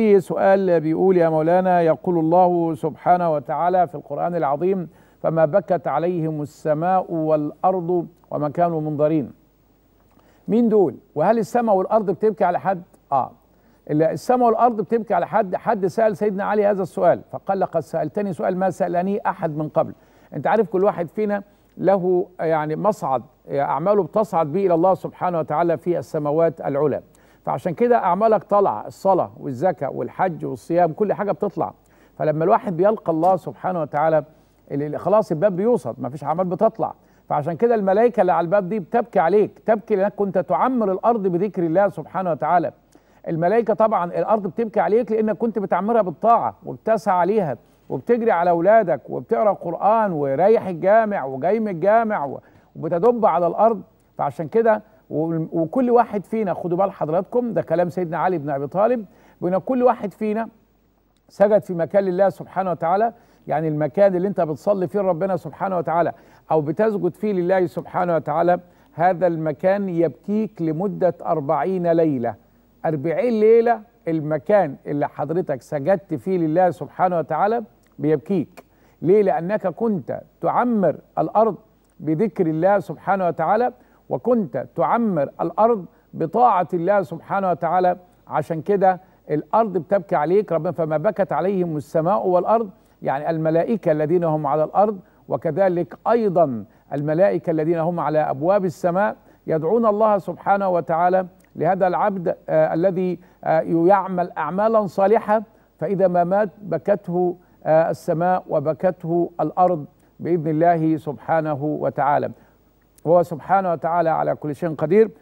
في سؤال بيقول يا مولانا يقول الله سبحانه وتعالى في القرآن العظيم فما بكت عليهم السماء والأرض وما كانوا منظرين مين دول وهل السماء والأرض بتبكي على حد آه السماء والأرض بتبكي على حد حد سأل سيدنا علي هذا السؤال فقال لقد سألتني سؤال ما سألني أحد من قبل أنت عارف كل واحد فينا له يعني مصعد أعماله بتصعد به إلى الله سبحانه وتعالى في السماوات العلى فعشان كده اعمالك طالعه الصلاه والزكاه والحج والصيام كل حاجه بتطلع فلما الواحد بيلقى الله سبحانه وتعالى اللي خلاص الباب بيوصل ما فيش اعمال بتطلع فعشان كده الملائكه اللي على الباب دي بتبكي عليك تبكي لانك كنت تعمر الارض بذكر الله سبحانه وتعالى الملائكه طبعا الارض بتبكي عليك لانك كنت بتعمرها بالطاعه وبتسعى عليها وبتجري على اولادك وبتقرا قران ورايح الجامع وجاي من الجامع وبتدب على الارض فعشان كده وكل واحد فينا خدوا بال حضراتكم ده كلام سيدنا علي بن ابي طالب بان كل واحد فينا سجد في مكان لله سبحانه وتعالى يعني المكان اللي انت بتصلي فيه ربنا سبحانه وتعالى او بتسجد فيه لله سبحانه وتعالى هذا المكان يبكيك لمدة أربعين ليلة أربعين ليلة المكان اللي حضرتك سجدت فيه لله سبحانه وتعالى بيبكيك ليه لأنك كنت تعمر الأرض بذكر الله سبحانه وتعالى وكنت تعمر الارض بطاعه الله سبحانه وتعالى عشان كده الارض بتبكي عليك ربنا فما بكت عليهم السماء والارض يعني الملائكه الذين هم على الارض وكذلك ايضا الملائكه الذين هم على ابواب السماء يدعون الله سبحانه وتعالى لهذا العبد آه الذي آه يعمل اعمالا صالحه فاذا ما مات بكته آه السماء وبكته الارض باذن الله سبحانه وتعالى وهو سبحانه وتعالى على كل شيء قدير